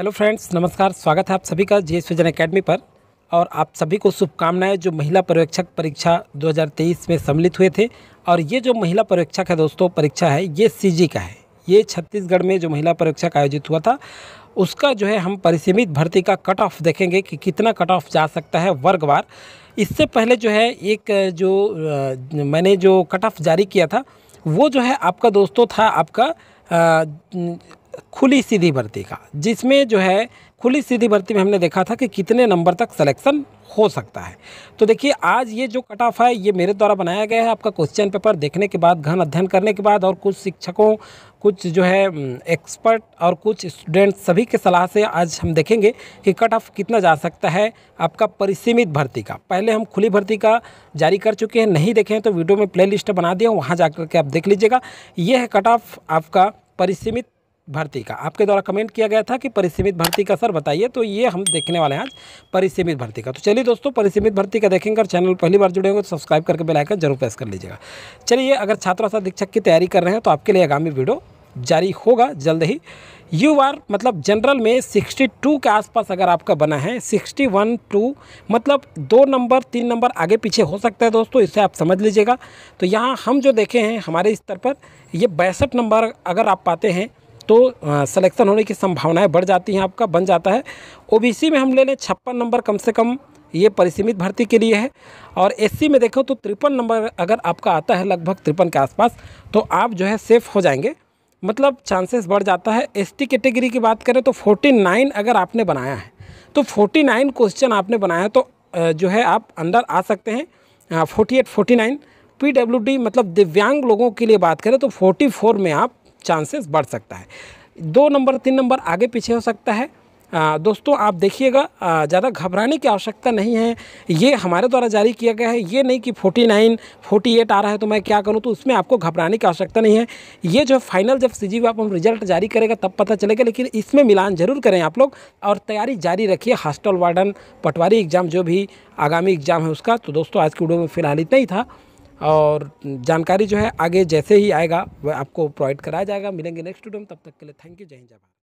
hello friends नमस्कार स्वागत है आप सभी का जे स्वजन अकेडमी पर और आप सभी को शुभकामनाएं जो महिला पर्यवेक्षक परीक्षा 2023 में सम्मिलित हुए थे और ये जो महिला पर्यवेक्षक है दोस्तों परीक्षा है ये सीजी का है ये छत्तीसगढ़ में जो महिला पर्यवेक्षक आयोजित हुआ था उसका जो है हम परिसीमित भर्ती का कट ऑफ देखेंगे कि कितना कट ऑफ जा सकता है वर्गवार इससे पहले जो है एक जो मैंने जो कट ऑफ जारी किया था वो जो है आपका दोस्तों था आपका खुली सीधी भर्ती का जिसमें जो है खुली सीधी भर्ती में हमने देखा था कि कितने नंबर तक सिलेक्शन हो सकता है तो देखिए आज ये जो कट ऑफ है ये मेरे द्वारा बनाया गया है आपका क्वेश्चन पेपर देखने के बाद घन अध्ययन करने के बाद और कुछ शिक्षकों कुछ जो है एक्सपर्ट और कुछ स्टूडेंट सभी के सलाह से आज हम देखेंगे कि कट ऑफ कितना जा सकता है आपका परिसीमित भर्ती का पहले हम खुली भर्ती का जारी कर चुके हैं नहीं देखें तो वीडियो में प्ले लिस्ट बना दिया वहाँ जा के आप देख लीजिएगा ये है कट ऑफ आपका परिसीमित भर्ती का आपके द्वारा कमेंट किया गया था कि परिसीमित भर्ती का सर बताइए तो ये हम देखने वाले हैं आज परिसीमित भर्ती का तो चलिए दोस्तों परिसीमित भर्ती का देखेंगे और चैनल पहली बार जुड़े होंगे तो सब्सक्राइब करके बेल आइकन जरूर प्रेस कर लीजिएगा चलिए अगर छात्रा शिक्षक की तैयारी कर रहे हैं तो आपके लिए आगामी वीडियो जारी होगा जल्द ही यू आर मतलब जनरल में 62 के आसपास अगर आपका बना है 61 टू मतलब दो नंबर तीन नंबर आगे पीछे हो सकता है दोस्तों इसे आप समझ लीजिएगा तो यहाँ हम जो देखे हैं हमारे स्तर पर ये बैसठ नंबर अगर आप पाते हैं तो सिलेक्शन होने की संभावनाएं बढ़ जाती हैं आपका बन जाता है ओबीसी में हम ले लें छप्पन नंबर कम से कम ये परिसीमित भर्ती के लिए है और एससी में देखो तो तिरपन नंबर अगर आपका आता है लगभग तिरपन के आसपास तो आप जो है सेफ़ हो जाएंगे मतलब चांसेस बढ़ जाता है एसटी कैटेगरी की बात करें तो नाइन अगर आपने बनाया है तो नाइन क्वेश्चन आपने बनाया है तो जो है आप अंदर आ सकते हैं 48, 49 पीडब्ल्यूडी मतलब दिव्यांग लोगों के लिए बात करें तो 44 में आप चांसेस बढ़ सकता है दो नंबर तीन नंबर आगे पीछे हो सकता है आ, दोस्तों आप देखिएगा ज़्यादा घबराने की आवश्यकता नहीं है ये हमारे द्वारा जारी किया गया है ये नहीं कि 49, 48 आ रहा है तो मैं क्या करूं तो उसमें आपको घबराने की आवश्यकता नहीं है ये जो फाइनल जब सी जी हम रिजल्ट जारी करेगा तब पता चलेगा लेकिन इसमें मिलान जरूर करें आप लोग और तैयारी जारी रखिए हॉस्टल वार्डन पटवारी एग्ज़ाम जो भी आगामी एग्ज़ाम है उसका तो दोस्तों आज की वीडियो में फिलहाल इतना ही था और जानकारी जो है आगे जैसे ही आएगा वह आपको प्रोवाइड कराया जाएगा मिलेंगे नेक्स्ट वीडियो में तब तक के लिए थैंक यू जय हिंद जय भारत